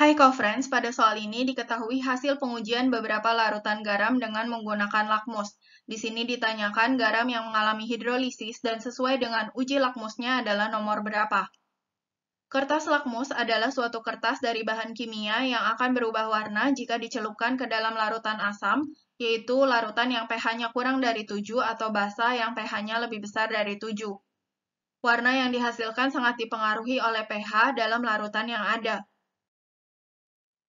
Hai co-friends, pada soal ini diketahui hasil pengujian beberapa larutan garam dengan menggunakan lakmus. Di sini ditanyakan garam yang mengalami hidrolisis dan sesuai dengan uji lakmusnya adalah nomor berapa. Kertas lakmus adalah suatu kertas dari bahan kimia yang akan berubah warna jika dicelupkan ke dalam larutan asam, yaitu larutan yang pH-nya kurang dari 7 atau basa yang pH-nya lebih besar dari 7. Warna yang dihasilkan sangat dipengaruhi oleh pH dalam larutan yang ada.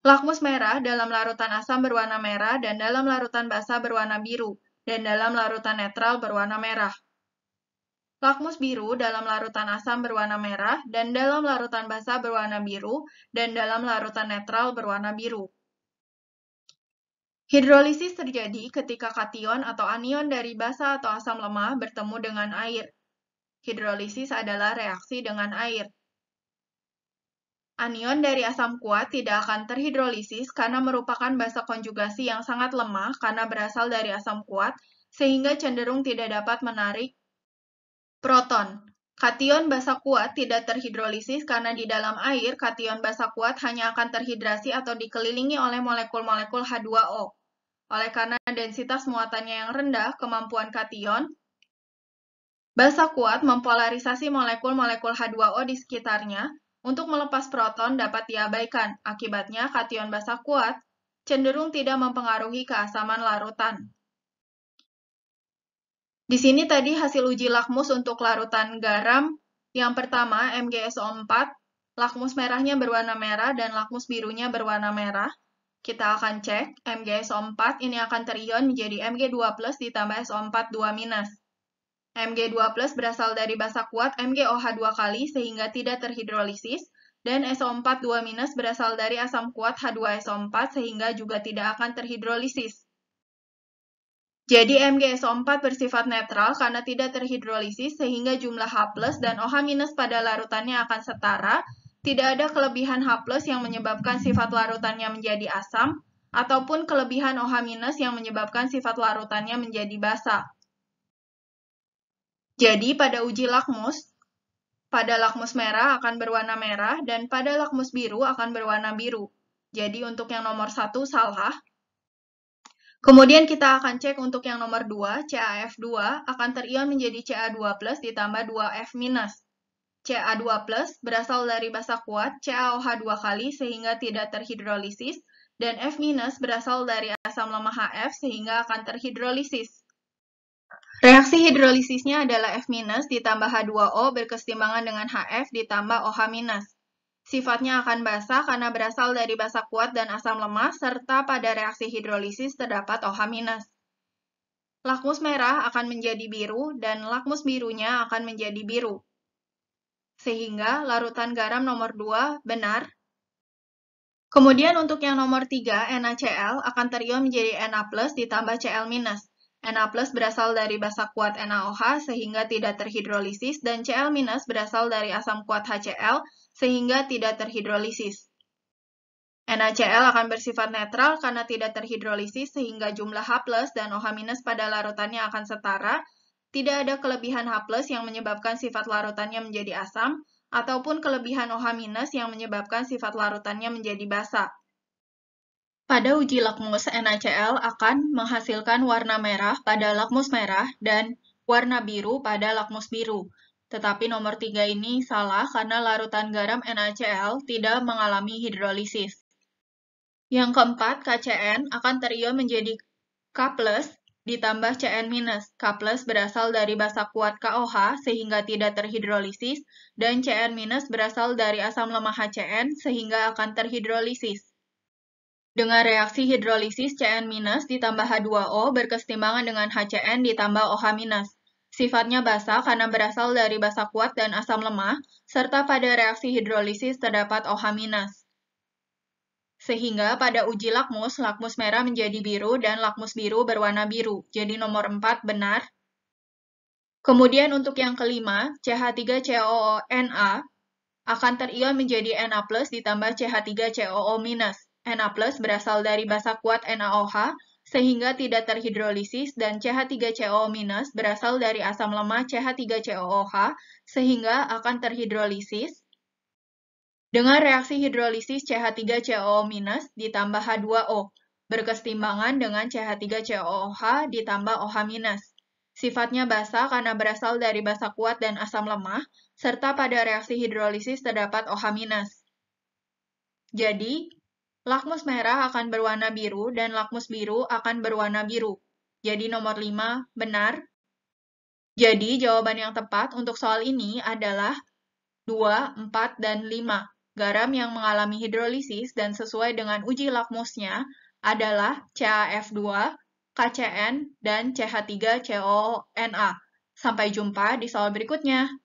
Lakmus merah dalam larutan asam berwarna merah dan dalam larutan basa berwarna biru, dan dalam larutan netral berwarna merah. Lakmus biru dalam larutan asam berwarna merah, dan dalam larutan basa berwarna biru, dan dalam larutan netral berwarna biru. Hidrolisis terjadi ketika kation atau anion dari basa atau asam lemah bertemu dengan air. Hidrolisis adalah reaksi dengan air. Anion dari asam kuat tidak akan terhidrolisis karena merupakan basa konjugasi yang sangat lemah karena berasal dari asam kuat, sehingga cenderung tidak dapat menarik proton. Kation basa kuat tidak terhidrolisis karena di dalam air, kation basa kuat hanya akan terhidrasi atau dikelilingi oleh molekul-molekul H2O. Oleh karena densitas muatannya yang rendah, kemampuan kation basa kuat mempolarisasi molekul-molekul H2O di sekitarnya, untuk melepas proton dapat diabaikan, akibatnya kation basa kuat cenderung tidak mempengaruhi keasaman larutan. Di sini tadi hasil uji lakmus untuk larutan garam yang pertama MgSO4, lakmus merahnya berwarna merah dan lakmus birunya berwarna merah. Kita akan cek MgSO4 ini akan terion menjadi Mg2 ditambah SO4 2 minus. Mg2+ berasal dari basa kuat MgOH 2 kali sehingga tidak terhidrolisis, dan so 42 2- berasal dari asam kuat H2SO4 sehingga juga tidak akan terhidrolisis. Jadi MgSO4 bersifat netral karena tidak terhidrolisis sehingga jumlah H+ dan OH- pada larutannya akan setara, tidak ada kelebihan H+ yang menyebabkan sifat larutannya menjadi asam ataupun kelebihan OH- yang menyebabkan sifat larutannya menjadi basa. Jadi pada uji lakmus, pada lakmus merah akan berwarna merah dan pada lakmus biru akan berwarna biru. Jadi untuk yang nomor satu salah. Kemudian kita akan cek untuk yang nomor 2, CaF2 akan terion menjadi Ca2 ditambah 2F Ca2 berasal dari basa kuat CaOH 2 kali sehingga tidak terhidrolisis, dan F berasal dari asam lemah HF sehingga akan terhidrolisis. Reaksi hidrolisisnya adalah F- ditambah H2O berkesetimbangan dengan HF ditambah OH-. Sifatnya akan basah karena berasal dari basa kuat dan asam lemah, serta pada reaksi hidrolisis terdapat OH-. Lakmus merah akan menjadi biru dan lakmus birunya akan menjadi biru. Sehingga larutan garam nomor 2 benar. Kemudian untuk yang nomor 3, NaCl akan terion menjadi Na+, ditambah Cl-. Na plus berasal dari basa kuat NaOH sehingga tidak terhidrolisis dan Cl minus berasal dari asam kuat HCl sehingga tidak terhidrolisis. NaCl akan bersifat netral karena tidak terhidrolisis sehingga jumlah H plus dan OH minus pada larutannya akan setara, tidak ada kelebihan H plus yang menyebabkan sifat larutannya menjadi asam, ataupun kelebihan OH minus yang menyebabkan sifat larutannya menjadi basa. Pada uji lakmus NaCl akan menghasilkan warna merah pada lakmus merah dan warna biru pada lakmus biru. Tetapi nomor tiga ini salah karena larutan garam NaCl tidak mengalami hidrolisis. Yang keempat, KCN akan terion menjadi K+, ditambah CN-. K+, berasal dari basa kuat KOH sehingga tidak terhidrolisis, dan CN- berasal dari asam lemah HCN sehingga akan terhidrolisis. Dengan reaksi hidrolisis Cn- ditambah H2O berkesetimbangan dengan HCN ditambah OH-. Sifatnya basa karena berasal dari basa kuat dan asam lemah, serta pada reaksi hidrolisis terdapat OH-. Sehingga pada uji lakmus, lakmus merah menjadi biru dan lakmus biru berwarna biru, jadi nomor 4 benar. Kemudian untuk yang kelima, CH3COONA akan terion menjadi Na+, ditambah CH3COO-, minus. Na+ berasal dari basa kuat NaOH, sehingga tidak terhidrolisis dan CH3CO- berasal dari asam lemah CH3COOH, sehingga akan terhidrolisis. Dengan reaksi hidrolisis CH3COO- ditambah H2O, berkesetimbangan dengan CH3COOH ditambah OH-. Sifatnya basa karena berasal dari basa kuat dan asam lemah, serta pada reaksi hidrolisis terdapat OH-. Jadi, Lakmus merah akan berwarna biru dan lakmus biru akan berwarna biru. Jadi nomor 5 benar. Jadi jawaban yang tepat untuk soal ini adalah 2, 4, dan 5. Garam yang mengalami hidrolisis dan sesuai dengan uji lakmusnya adalah CaF2, KCN, dan CH3COONA. Sampai jumpa di soal berikutnya.